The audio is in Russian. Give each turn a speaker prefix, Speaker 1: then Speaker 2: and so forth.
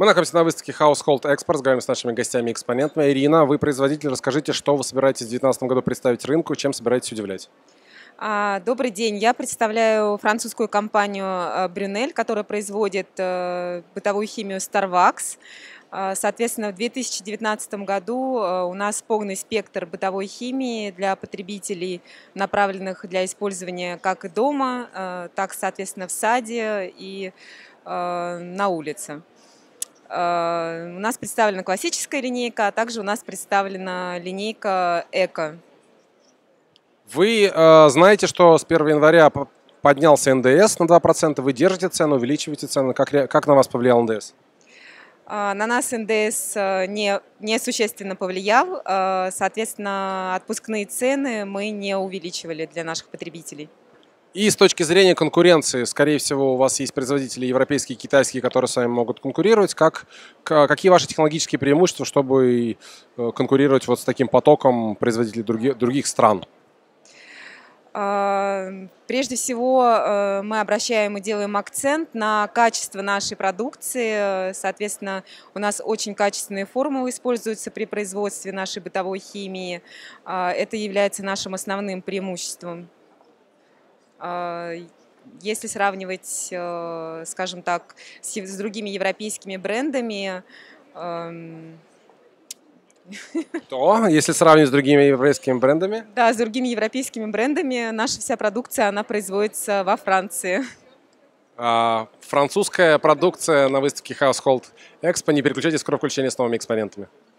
Speaker 1: Мы находимся на выставке Household Experts, говорим с нашими гостями и экспонентами. Ирина, вы производитель, расскажите, что вы собираетесь в 2019 году представить рынку, чем собираетесь удивлять?
Speaker 2: А, добрый день. Я представляю французскую компанию Брюнель, э, которая производит э, бытовую химию Starvax. А, соответственно, в 2019 году э, у нас полный спектр бытовой химии для потребителей, направленных для использования как и дома, так, соответственно, в саде и на улице. Э, у нас представлена классическая линейка, а также у нас представлена линейка эко.
Speaker 1: Вы э, знаете, что с 1 января поднялся НДС на 2%, вы держите цену, увеличиваете цену. Как, как на вас повлиял НДС?
Speaker 2: Э, на нас НДС э, не, не существенно повлиял. Соответственно, отпускные цены мы не увеличивали для наших потребителей.
Speaker 1: И с точки зрения конкуренции, скорее всего, у вас есть производители европейские и китайские, которые с вами могут конкурировать. Как, какие ваши технологические преимущества, чтобы э, конкурировать вот с таким потоком производителей других, других стран?
Speaker 2: А, прежде всего, э, мы обращаем и делаем акцент на качество нашей продукции. Соответственно, у нас очень качественные формулы используются при производстве нашей бытовой химии. А, это является нашим основным преимуществом. А, если сравнивать, э, скажем так, с, другими европейскими брендами,
Speaker 1: то, если сравнивать с другими европейскими брендами?
Speaker 2: Да, с другими европейскими брендами. Наша вся продукция, она производится во Франции.
Speaker 1: А, французская продукция на выставке Household Expo. Не переключайтесь, скоро включение с новыми экспонентами.